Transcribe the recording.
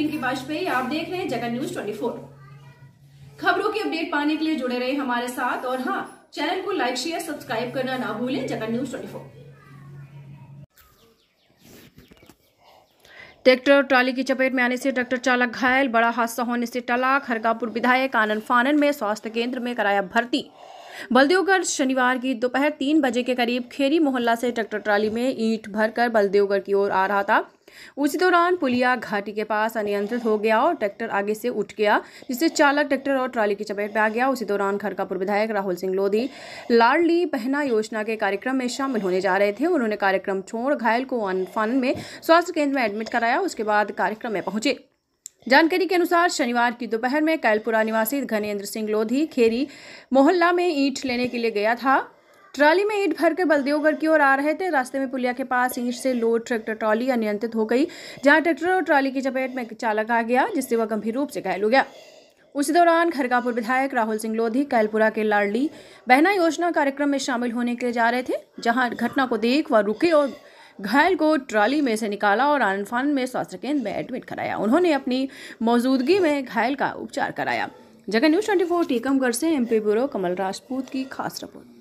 रिंकी वाजपेयी आप देख रहे हैं जगन न्यूज 24 खबरों की अपडेट पाने के लिए जुड़े रहे हमारे साथ और हाँ चैनल को लाइक शेयर सब्सक्राइब करना ना भूलें जगन न्यूज 24 ट्रैक्टर ट्राली की चपेट में आने से ट्रैक्टर चालक घायल बड़ा हादसा होने से टला खरगापुर विधायक आनंद फानन में स्वास्थ्य केंद्र में कराया भर्ती बलदेवगढ़ शनिवार की दोपहर तीन बजे के करीब खेरी मोहल्ला से ट्रैक्टर ट्राली में ईंट भरकर बलदेवगढ़ की ओर आ रहा था उसी दौरान पुलिया घाटी के पास अनियंत्रित हो गया और ट्रैक्टर आगे से उठ गया जिससे चालक ट्रैक्टर और ट्राली की चपेट में आ गया उसी दौरान खड़कापुर विधायक राहुल सिंह लोधी लाडली पहना योजना के कार्यक्रम में शामिल होने जा रहे थे उन्होंने कार्यक्रम छोड़ घायल को अनफान में स्वास्थ्य केंद्र में एडमिट कराया उसके बाद कार्यक्रम में पहुंचे जानकारी के अनुसार शनिवार की दोपहर में कैलपुरा निवासी घनेन्द्र सिंह लोधी खेरी मोहल्ला में ईंट लेने के लिए गया था ट्रॉली में ईट भरकर बलदेवगढ़ की ओर आ रहे थे रास्ते में पुलिया के पास ईट से लोड ट्रैक्टर ट्रॉली अनियंत्रित हो गई जहां ट्रैक्टर और ट्रॉली की चपेट में चालक आ गया जिससे वह गंभीर रूप से घायल हो गया उसी दौरान खरगापुर विधायक राहुल सिंह लोधी कैलपुरा के लाडली बहना योजना कार्यक्रम में शामिल होने के लिए जा रहे थे जहां घटना को देख वह रुके और घायल को ट्रॉली में से निकाला और आनफान में स्वास्थ्य केंद्र में एडमिट कराया उन्होंने अपनी मौजूदगी में घायल का उपचार कराया जगह न्यूज़ ट्वेंटी फोर टीकमगढ़ से एमपी ब्यूरो कमल राजपूत की खास रिपोर्ट